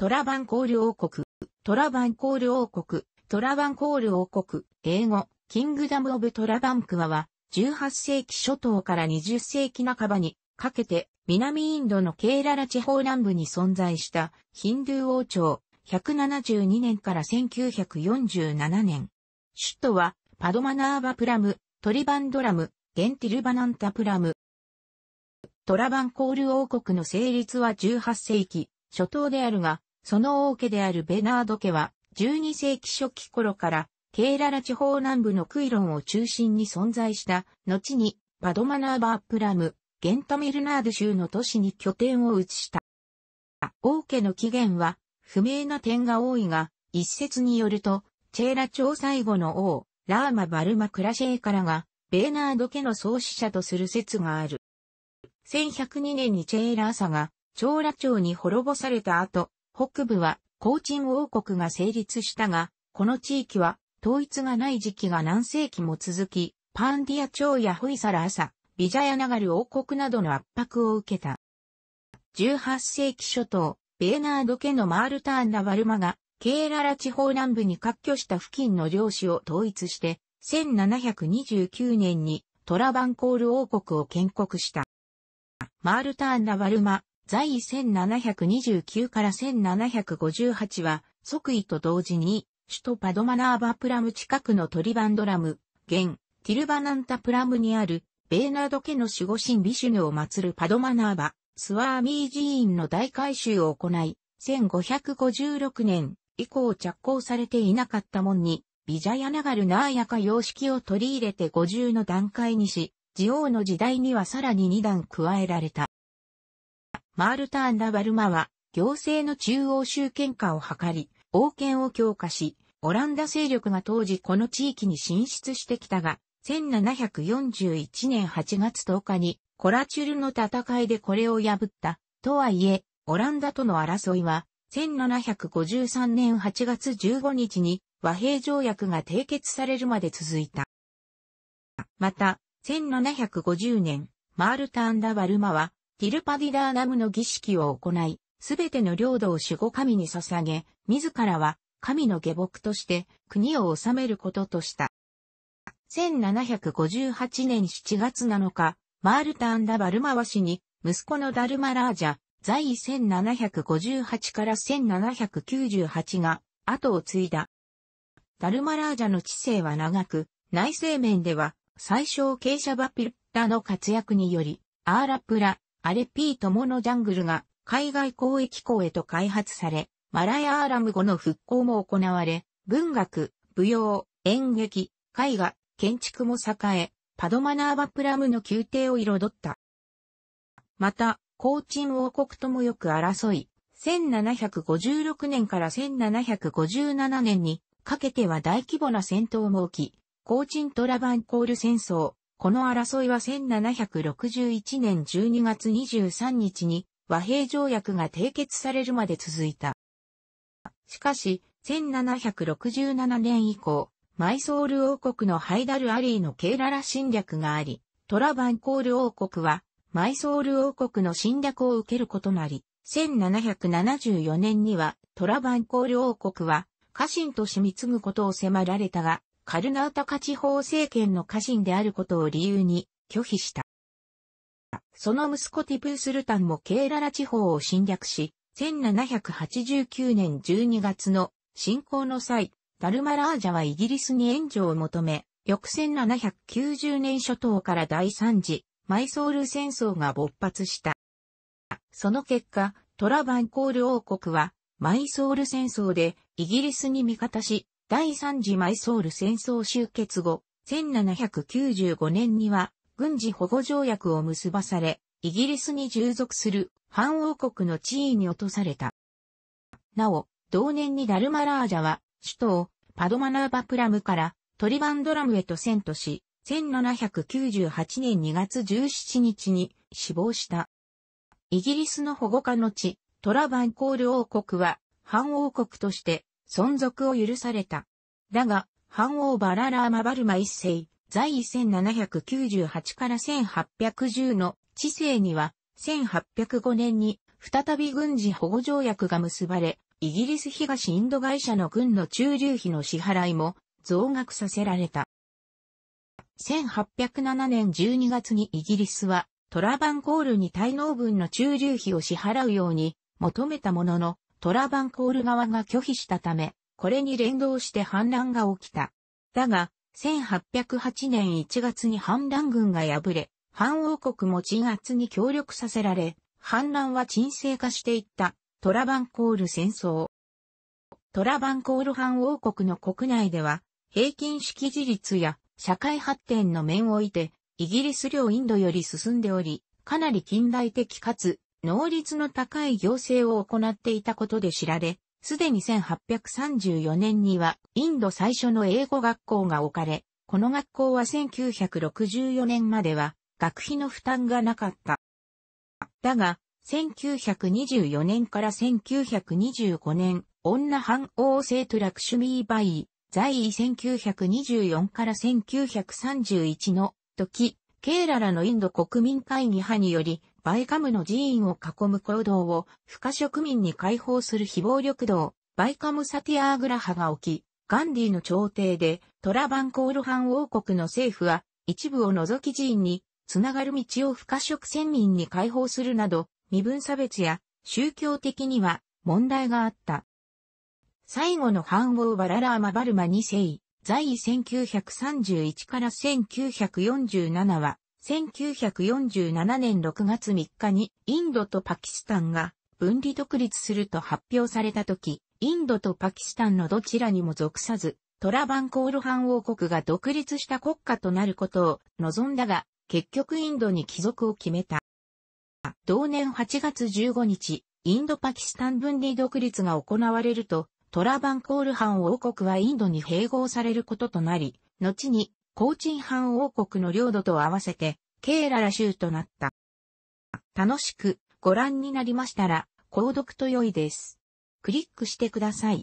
トラバンコール王国、トラバンコール王国、トラバンコール王国、英語、キングダム・オブ・トラバンクワは、18世紀初頭から20世紀半ばにかけて、南インドのケーララ地方南部に存在したヒンドゥー王朝、172年から1947年。首都は、パドマナーバプラム、トリバンドラム、ゲンティルバナンタプラム。トラバンコール王国の成立は18世紀初頭であるが、その王家であるベナード家は、12世紀初期頃から、ケーララ地方南部のクイロンを中心に存在した、後に、パドマナーバープラム、ゲントミルナード州の都市に拠点を移した。王家の起源は、不明な点が多いが、一説によると、チェーラ朝最後の王、ラーマ・バルマ・クラシェーからが、ベーナード家の創始者とする説がある。1102年にチェーラーサが、ーラ朝に滅ぼされた後、北部は、高鎮王国が成立したが、この地域は、統一がない時期が何世紀も続き、パンディア朝やホイサラ朝、ビジャヤナガル王国などの圧迫を受けた。18世紀初頭、ベーナード家のマールターン・ナワルマが、ケーララ地方南部に割拠した付近の領主を統一して、1729年にトラバンコール王国を建国した。マールターン・ナワルマ、在位1729から1758は、即位と同時に、首都パドマナーバプラム近くのトリバンドラム、現、ティルバナンタプラムにある、ベーナード家の守護神ビシュヌを祀るパドマナーバ、スワーミー寺院の大改修を行い、1556年以降着工されていなかった門に、ビジャヤナガルナーヤカ様式を取り入れて50の段階にし、ジオウの時代にはさらに2段加えられた。マールターン・ラ・バルマは、行政の中央集権化を図り、王権を強化し、オランダ勢力が当時この地域に進出してきたが、1741年8月10日にコラチュルの戦いでこれを破った。とはいえ、オランダとの争いは、1753年8月15日に和平条約が締結されるまで続いた。また、1750年、マールタン・ダ・バルマは、ティルパディダーナムの儀式を行い、すべての領土を守護神に捧げ、自らは神の下僕として国を治めることとした。1758年7月7日、マールタン・ダ・バルマワ氏に、息子のダルマラージャ、在位1758から1798が後を継いだ。ダルマラージャの知性は長く、内政面では最小傾斜バピルッタの活躍により、アーラプラ、アレピートモのジャングルが海外交易港へと開発され、マラヤーラム語の復興も行われ、文学、舞踊、演劇、絵画、建築も栄え、パドマナーバプラムの宮廷を彩った。また、チ鎮王国ともよく争い、1756年から1757年にかけては大規模な戦闘も起き、チ鎮トラバンコール戦争、この争いは1761年12月23日に和平条約が締結されるまで続いた。しかし、1767年以降、マイソール王国のハイダル・アリーのケイララ侵略があり、トラバンコール王国は、マイソール王国の侵略を受けることなり、1774年にはトラバンコール王国は、家臣とし継ぐことを迫られたが、カルナータカ地方政権の家臣であることを理由に拒否した。その息子ティプースルタンもケーララ地方を侵略し、1789年12月の侵攻の際、ダルマラージャはイギリスに援助を求め、翌1790年初頭から第三次マイソール戦争が勃発した。その結果、トラバンコール王国はマイソール戦争でイギリスに味方し、第三次マイソール戦争終結後、1795年には軍事保護条約を結ばされ、イギリスに従属する反王国の地位に落とされた。なお、同年にダルマラージャは、首都をパドマナーバプラムからトリバンドラムへと遷都し、1798年2月17日に死亡した。イギリスの保護下の地、トラバンコール王国は、反王国として存続を許された。だが、オ王バララーマバルマ一世、在位1798から1810の知性には、1805年に再び軍事保護条約が結ばれ、イギリス東インド会社の軍の駐留費の支払いも増額させられた。1807年12月にイギリスはトラバンコールに滞納分の駐留費を支払うように求めたものの、トラバンコール側が拒否したため、これに連動して反乱が起きた。だが、1808年1月に反乱軍が敗れ、反王国も鎮圧に協力させられ、反乱は沈静化していったトラバンコール戦争。トラバンコール反王国の国内では、平均識字率や社会発展の面を置いて、イギリス領インドより進んでおり、かなり近代的かつ能率の高い行政を行っていたことで知られ、すでに1834年にはインド最初の英語学校が置かれ、この学校は1964年までは学費の負担がなかった。だが、1924年から1925年、女反王政トラクシュミーバイ、在位1924から1931の時、ケーララのインド国民会議派により、バイカムの寺院を囲む行動を不可植民に解放する非暴力道、バイカムサティアーグラハが起き、ガンディの朝廷でトラバンコールハン王国の政府は一部を除き寺院につながる道を不可植先民に解放するなど身分差別や宗教的には問題があった。最後の反王バララーマバルマ2世、在位1931から1947は1947年6月3日にインドとパキスタンが分離独立すると発表された時、インドとパキスタンのどちらにも属さず、トラバンコール藩王国が独立した国家となることを望んだが、結局インドに帰属を決めた。同年8月15日、インドパキスタン分離独立が行われると、トラバンコール藩王国はインドに併合されることとなり、後に高鎮藩王国の領土と合わせて、ケーララ州となった。楽しくご覧になりましたら、購読と良いです。クリックしてください。